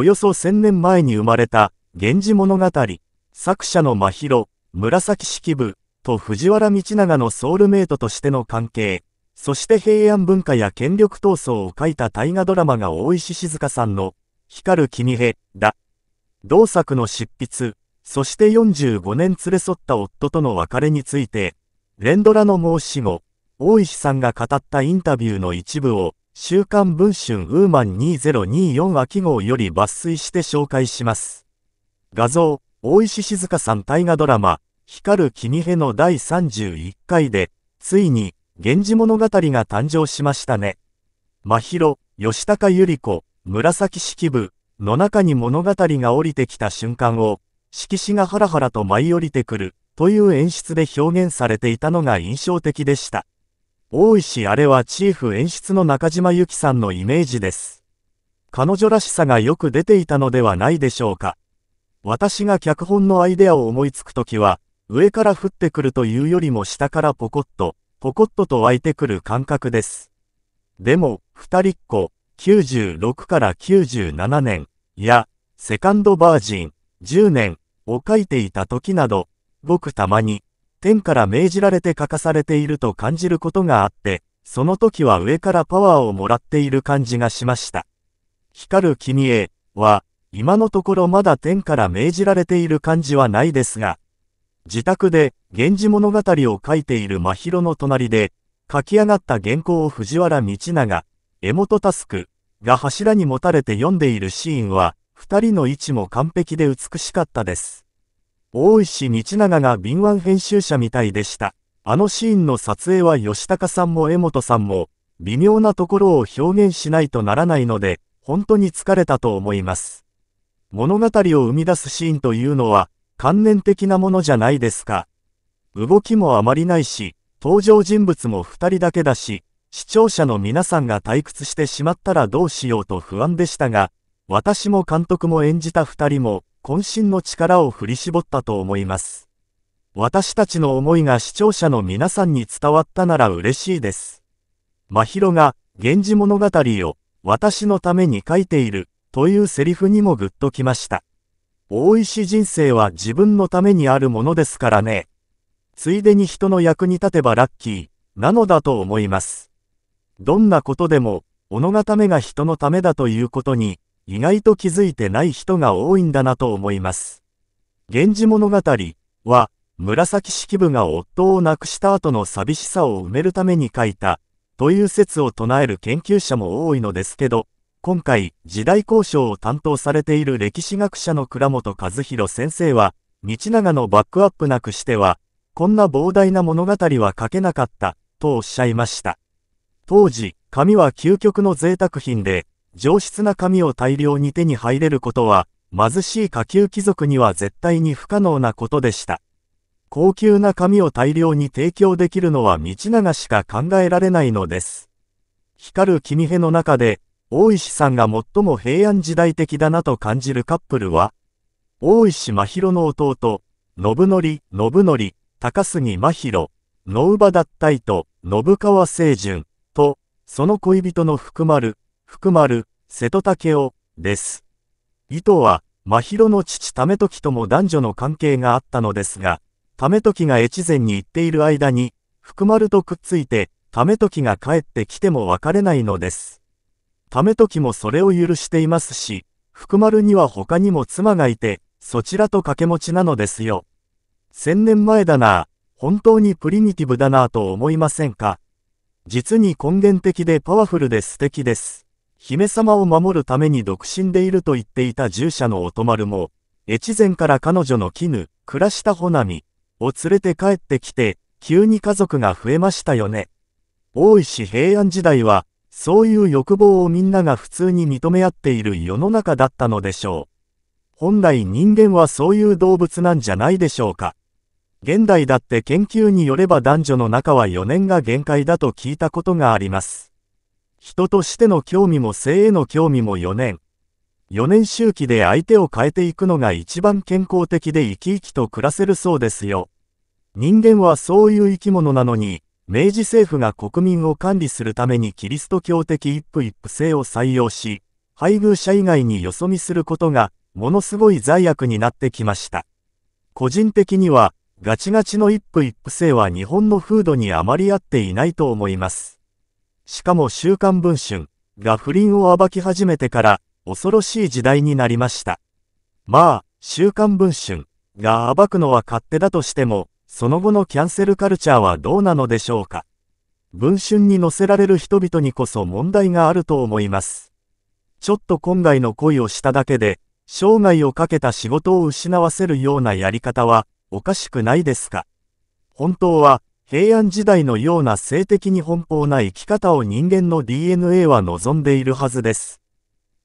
およそ1000年前に生まれた、源氏物語、作者の真宙、紫式部、と藤原道長のソウルメイトとしての関係、そして平安文化や権力闘争を書いた大河ドラマが大石静香さんの、光る君へ、だ。同作の執筆、そして45年連れ添った夫との別れについて、連ドラの申し子、大石さんが語ったインタビューの一部を、週刊文春ウーマン2024秋号より抜粋して紹介します。画像、大石静香さん大河ドラマ、光る君への第31回で、ついに、源氏物語が誕生しましたね。真宙、吉高由里子、紫式部の中に物語が降りてきた瞬間を、色紙がハラハラと舞い降りてくるという演出で表現されていたのが印象的でした。大石あれはチーフ演出の中島由紀さんのイメージです。彼女らしさがよく出ていたのではないでしょうか。私が脚本のアイデアを思いつくときは、上から降ってくるというよりも下からポコッと、ポコッとと湧いてくる感覚です。でも、二人っ子、96から97年、や、セカンドバージン、10年、を書いていた時など、ごくたまに、天から命じられて書かされていると感じることがあって、その時は上からパワーをもらっている感じがしました。光る君へは、今のところまだ天から命じられている感じはないですが、自宅で、源氏物語を書いている真宙の隣で、書き上がった原稿を藤原道長、江本タスクが柱に持たれて読んでいるシーンは、二人の位置も完璧で美しかったです。大石道長が敏腕編集者みたいでした。あのシーンの撮影は吉高さんも江本さんも、微妙なところを表現しないとならないので、本当に疲れたと思います。物語を生み出すシーンというのは、観念的なものじゃないですか。動きもあまりないし、登場人物も二人だけだし、視聴者の皆さんが退屈してしまったらどうしようと不安でしたが、私も監督も演じた二人も、渾身の力を振り絞ったと思います。私たちの思いが視聴者の皆さんに伝わったなら嬉しいです。真宙が、源氏物語を、私のために書いている、というセリフにもグッときました。大石人生は自分のためにあるものですからね。ついでに人の役に立てばラッキー、なのだと思います。どんなことでも、己がためが人のためだということに、意外と気づいてない人が多いんだなと思います。源氏物語は、紫式部が夫を亡くした後の寂しさを埋めるために書いた、という説を唱える研究者も多いのですけど、今回、時代考証を担当されている歴史学者の倉本和弘先生は、道長のバックアップなくしては、こんな膨大な物語は書けなかった、とおっしゃいました。当時、紙は究極の贅沢品で、上質な紙を大量に手に入れることは、貧しい下級貴族には絶対に不可能なことでした。高級な紙を大量に提供できるのは道長しか考えられないのです。光る君への中で、大石さんが最も平安時代的だなと感じるカップルは、大石真宙の弟、信則、信則、高杉真宙、だっ脱退と、信川清純と、その恋人の福丸、福丸、瀬戸武雄です。伊藤は、真宙の父為時とも男女の関係があったのですが、為時が越前に行っている間に、福丸とくっついて、為時が帰ってきても別れないのです。為時もそれを許していますし、福丸には他にも妻がいて、そちらと掛け持ちなのですよ。千年前だな本当にプリミティブだなぁと思いませんか。実に根源的でパワフルで素敵です。姫様を守るために独身でいると言っていた従者の乙丸も、越前から彼女の絹、暮らたほ穂波を連れて帰ってきて、急に家族が増えましたよね。大石平安時代は、そういう欲望をみんなが普通に認め合っている世の中だったのでしょう。本来人間はそういう動物なんじゃないでしょうか。現代だって研究によれば男女の中は4年が限界だと聞いたことがあります。人としての興味も性への興味も4年。4年周期で相手を変えていくのが一番健康的で生き生きと暮らせるそうですよ。人間はそういう生き物なのに、明治政府が国民を管理するためにキリスト教的一夫一夫制を採用し、配偶者以外によそ見することが、ものすごい罪悪になってきました。個人的には、ガチガチの一夫一夫制は日本の風土にあまり合っていないと思います。しかも週刊文春が不倫を暴き始めてから恐ろしい時代になりました。まあ、週刊文春が暴くのは勝手だとしても、その後のキャンセルカルチャーはどうなのでしょうか。文春に載せられる人々にこそ問題があると思います。ちょっと今回の恋をしただけで、生涯をかけた仕事を失わせるようなやり方は、おかしくないですか。本当は、平安時代のような性的に奔放な生き方を人間の DNA は望んでいるはずです。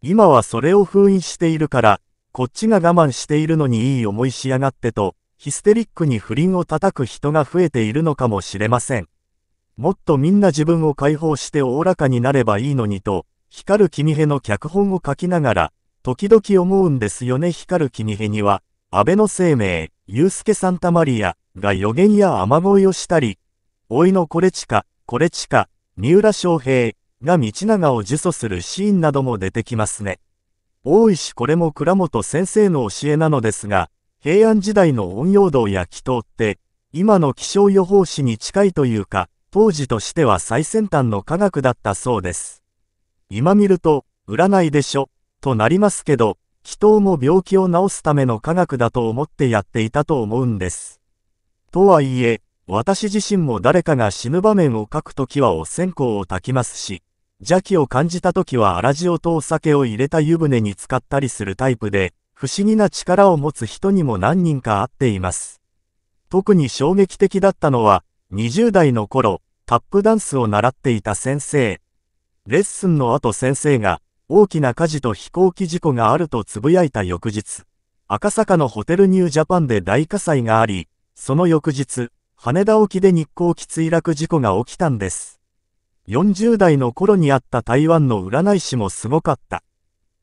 今はそれを封印しているから、こっちが我慢しているのにいい思いしやがってと、ヒステリックに不倫を叩く人が増えているのかもしれません。もっとみんな自分を解放しておおらかになればいいのにと、光る君への脚本を書きながら、時々思うんですよね光る君へには、安倍の生命、ユースケ・サンタマリアが予言や雨乞いをしたり、老いのコレチカ、コレチカ、三浦翔平が道長を呪詛するシーンなども出てきますね。大石これも倉本先生の教えなのですが、平安時代の陰陽道や祈祷って、今の気象予報士に近いというか、当時としては最先端の科学だったそうです。今見ると、占いでしょ、となりますけど、祈祷も病気を治すための科学だと思ってやっていたと思うんです。とはいえ、私自身も誰かが死ぬ場面を書くときはお線香を焚きますし、邪気を感じたときは粗塩とお酒を入れた湯船に使ったりするタイプで、不思議な力を持つ人にも何人か会っています。特に衝撃的だったのは、20代の頃、タップダンスを習っていた先生。レッスンの後先生が、大きな火事と飛行機事故があるとつぶやいた翌日、赤坂のホテルニュージャパンで大火災があり、その翌日、羽田沖で日航機墜落事故が起きたんです。40代の頃にあった台湾の占い師もすごかった。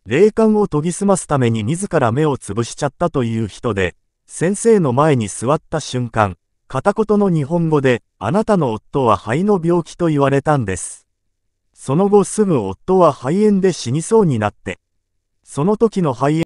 霊感を研ぎ澄ますために自ら目をつぶしちゃったという人で、先生の前に座った瞬間、片言の日本語で、あなたの夫は肺の病気と言われたんです。その後すぐ夫は肺炎で死にそうになって、その時の肺炎